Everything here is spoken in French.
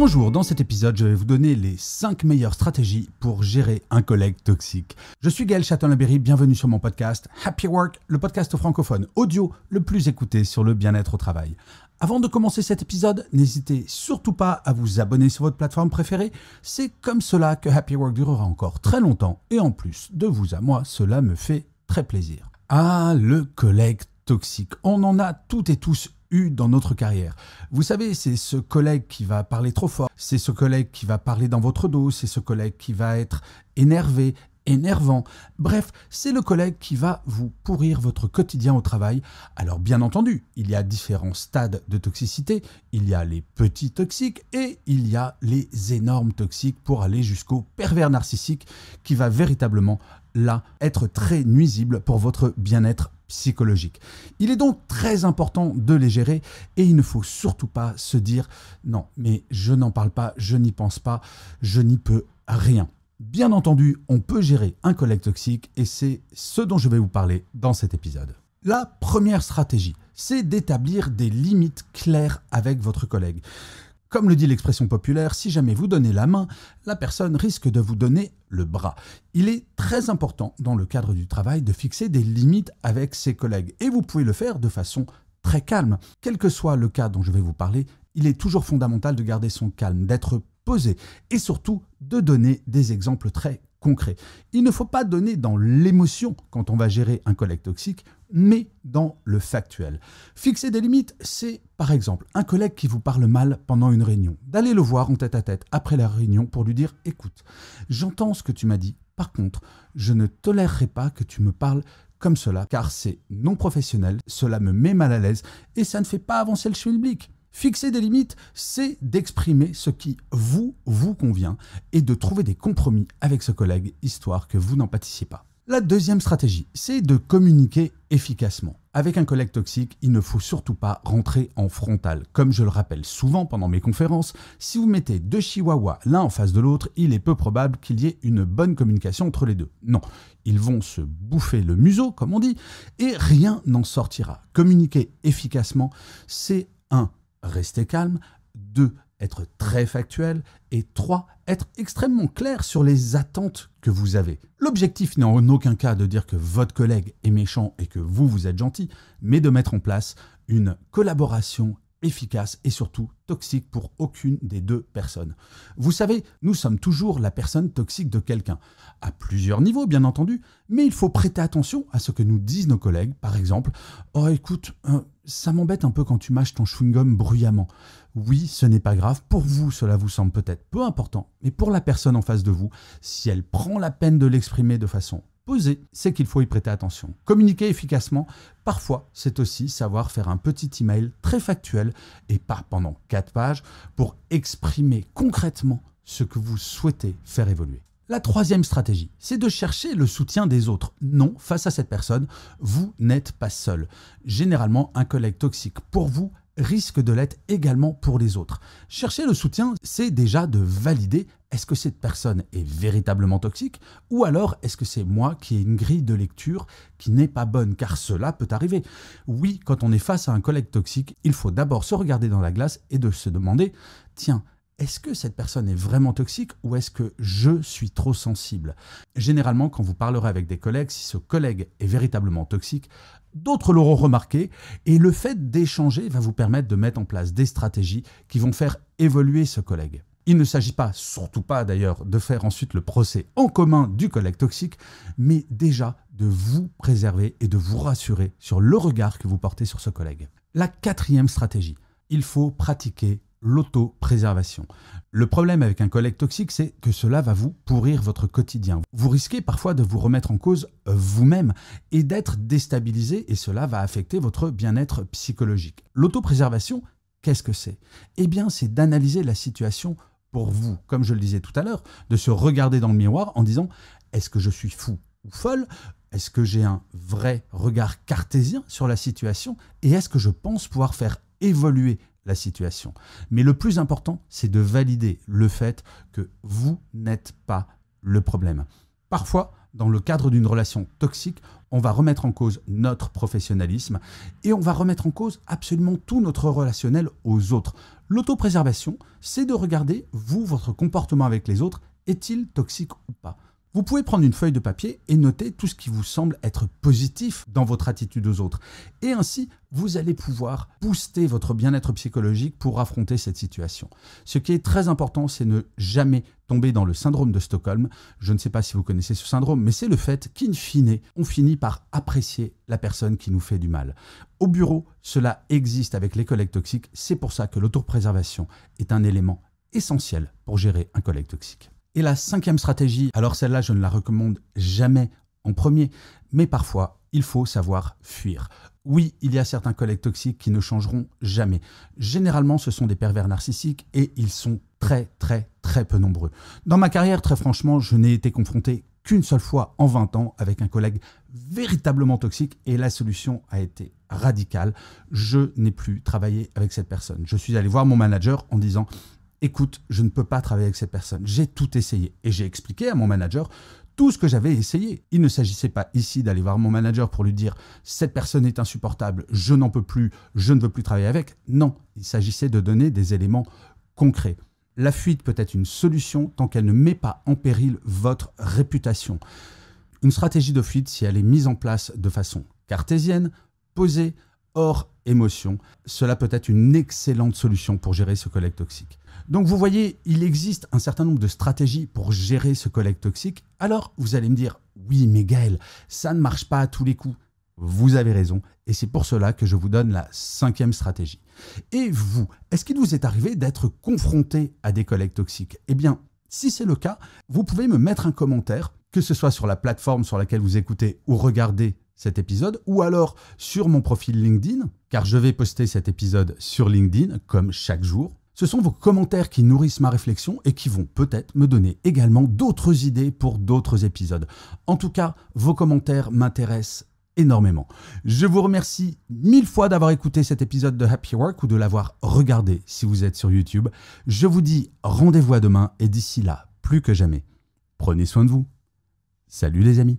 Bonjour, dans cet épisode, je vais vous donner les 5 meilleures stratégies pour gérer un collègue toxique. Je suis Gaël Chaton-Laberry, bienvenue sur mon podcast Happy Work, le podcast francophone audio le plus écouté sur le bien-être au travail. Avant de commencer cet épisode, n'hésitez surtout pas à vous abonner sur votre plateforme préférée. C'est comme cela que Happy Work durera encore très longtemps et en plus, de vous à moi, cela me fait très plaisir. Ah, le collègue toxique. On en a toutes et tous dans notre carrière. Vous savez, c'est ce collègue qui va parler trop fort, c'est ce collègue qui va parler dans votre dos, c'est ce collègue qui va être énervé, énervant. Bref, c'est le collègue qui va vous pourrir votre quotidien au travail. Alors bien entendu, il y a différents stades de toxicité, il y a les petits toxiques et il y a les énormes toxiques pour aller jusqu'au pervers narcissique qui va véritablement là être très nuisible pour votre bien-être psychologique. Il est donc très important de les gérer et il ne faut surtout pas se dire non, mais je n'en parle pas, je n'y pense pas, je n'y peux rien. Bien entendu, on peut gérer un collègue toxique et c'est ce dont je vais vous parler dans cet épisode. La première stratégie, c'est d'établir des limites claires avec votre collègue. Comme le dit l'expression populaire, si jamais vous donnez la main, la personne risque de vous donner le bras. Il est très important dans le cadre du travail de fixer des limites avec ses collègues et vous pouvez le faire de façon très calme. Quel que soit le cas dont je vais vous parler, il est toujours fondamental de garder son calme, d'être posé et surtout de donner des exemples très concret. Il ne faut pas donner dans l'émotion quand on va gérer un collègue toxique, mais dans le factuel. Fixer des limites, c'est par exemple un collègue qui vous parle mal pendant une réunion, d'aller le voir en tête-à-tête après la réunion pour lui dire écoute, j'entends ce que tu m'as dit, par contre, je ne tolérerai pas que tu me parles comme cela, car c'est non professionnel, cela me met mal à l'aise et ça ne fait pas avancer le public. Fixer des limites, c'est d'exprimer ce qui vous, vous convient et de trouver des compromis avec ce collègue, histoire que vous n'en pâtissiez pas. La deuxième stratégie, c'est de communiquer efficacement. Avec un collègue toxique, il ne faut surtout pas rentrer en frontal. Comme je le rappelle souvent pendant mes conférences, si vous mettez deux chihuahuas l'un en face de l'autre, il est peu probable qu'il y ait une bonne communication entre les deux. Non, ils vont se bouffer le museau, comme on dit, et rien n'en sortira. Communiquer efficacement, c'est un Restez calme, 2. être très factuel, et 3. être extrêmement clair sur les attentes que vous avez. L'objectif n'est en aucun cas de dire que votre collègue est méchant et que vous, vous êtes gentil, mais de mettre en place une collaboration efficace et surtout toxique pour aucune des deux personnes. Vous savez, nous sommes toujours la personne toxique de quelqu'un, à plusieurs niveaux bien entendu, mais il faut prêter attention à ce que nous disent nos collègues, par exemple ⁇ Oh écoute, euh, ça m'embête un peu quand tu mâches ton chewing-gum bruyamment ⁇ Oui, ce n'est pas grave, pour vous cela vous semble peut-être peu important, mais pour la personne en face de vous, si elle prend la peine de l'exprimer de façon c'est qu'il faut y prêter attention. Communiquer efficacement, parfois, c'est aussi savoir faire un petit email très factuel et pas pendant quatre pages pour exprimer concrètement ce que vous souhaitez faire évoluer. La troisième stratégie, c'est de chercher le soutien des autres. Non, face à cette personne, vous n'êtes pas seul. Généralement, un collègue toxique pour vous risque de l'être également pour les autres. Chercher le soutien, c'est déjà de valider est-ce que cette personne est véritablement toxique ou alors est-ce que c'est moi qui ai une grille de lecture qui n'est pas bonne car cela peut arriver. Oui, quand on est face à un collègue toxique, il faut d'abord se regarder dans la glace et de se demander tiens, est-ce que cette personne est vraiment toxique ou est-ce que je suis trop sensible Généralement, quand vous parlerez avec des collègues, si ce collègue est véritablement toxique, d'autres l'auront remarqué et le fait d'échanger va vous permettre de mettre en place des stratégies qui vont faire évoluer ce collègue. Il ne s'agit pas, surtout pas d'ailleurs, de faire ensuite le procès en commun du collègue toxique, mais déjà de vous préserver et de vous rassurer sur le regard que vous portez sur ce collègue. La quatrième stratégie, il faut pratiquer l'autopréservation. Le problème avec un collègue toxique, c'est que cela va vous pourrir votre quotidien. Vous risquez parfois de vous remettre en cause euh, vous-même et d'être déstabilisé et cela va affecter votre bien-être psychologique. L'autopréservation, qu'est-ce que c'est Eh bien, c'est d'analyser la situation pour vous, comme je le disais tout à l'heure, de se regarder dans le miroir en disant est-ce que je suis fou ou folle Est-ce que j'ai un vrai regard cartésien sur la situation Et est-ce que je pense pouvoir faire évoluer situation. Mais le plus important, c'est de valider le fait que vous n'êtes pas le problème. Parfois, dans le cadre d'une relation toxique, on va remettre en cause notre professionnalisme et on va remettre en cause absolument tout notre relationnel aux autres. L'autopréservation, c'est de regarder, vous, votre comportement avec les autres, est-il toxique ou pas vous pouvez prendre une feuille de papier et noter tout ce qui vous semble être positif dans votre attitude aux autres. Et ainsi, vous allez pouvoir booster votre bien-être psychologique pour affronter cette situation. Ce qui est très important, c'est ne jamais tomber dans le syndrome de Stockholm. Je ne sais pas si vous connaissez ce syndrome, mais c'est le fait qu'in fine, on finit par apprécier la personne qui nous fait du mal. Au bureau, cela existe avec les collègues toxiques. C'est pour ça que l'autopréservation est un élément essentiel pour gérer un collègue toxique. Et la cinquième stratégie, alors celle-là, je ne la recommande jamais en premier, mais parfois, il faut savoir fuir. Oui, il y a certains collègues toxiques qui ne changeront jamais. Généralement, ce sont des pervers narcissiques et ils sont très, très, très peu nombreux. Dans ma carrière, très franchement, je n'ai été confronté qu'une seule fois en 20 ans avec un collègue véritablement toxique et la solution a été radicale. Je n'ai plus travaillé avec cette personne. Je suis allé voir mon manager en disant écoute, je ne peux pas travailler avec cette personne. J'ai tout essayé. Et j'ai expliqué à mon manager tout ce que j'avais essayé. Il ne s'agissait pas ici d'aller voir mon manager pour lui dire cette personne est insupportable, je n'en peux plus, je ne veux plus travailler avec. Non, il s'agissait de donner des éléments concrets. La fuite peut être une solution tant qu'elle ne met pas en péril votre réputation. Une stratégie de fuite, si elle est mise en place de façon cartésienne, posée, hors émotion. Cela peut être une excellente solution pour gérer ce collègue toxique. Donc vous voyez, il existe un certain nombre de stratégies pour gérer ce collègue toxique. Alors vous allez me dire, oui mais Gaël, ça ne marche pas à tous les coups. Vous avez raison, et c'est pour cela que je vous donne la cinquième stratégie. Et vous, est-ce qu'il vous est arrivé d'être confronté à des collègues toxiques Eh bien, si c'est le cas, vous pouvez me mettre un commentaire, que ce soit sur la plateforme sur laquelle vous écoutez ou regardez cet épisode, ou alors sur mon profil LinkedIn, car je vais poster cet épisode sur LinkedIn comme chaque jour. Ce sont vos commentaires qui nourrissent ma réflexion et qui vont peut-être me donner également d'autres idées pour d'autres épisodes. En tout cas, vos commentaires m'intéressent énormément. Je vous remercie mille fois d'avoir écouté cet épisode de Happy Work ou de l'avoir regardé si vous êtes sur YouTube. Je vous dis rendez-vous à demain et d'ici là, plus que jamais, prenez soin de vous. Salut les amis.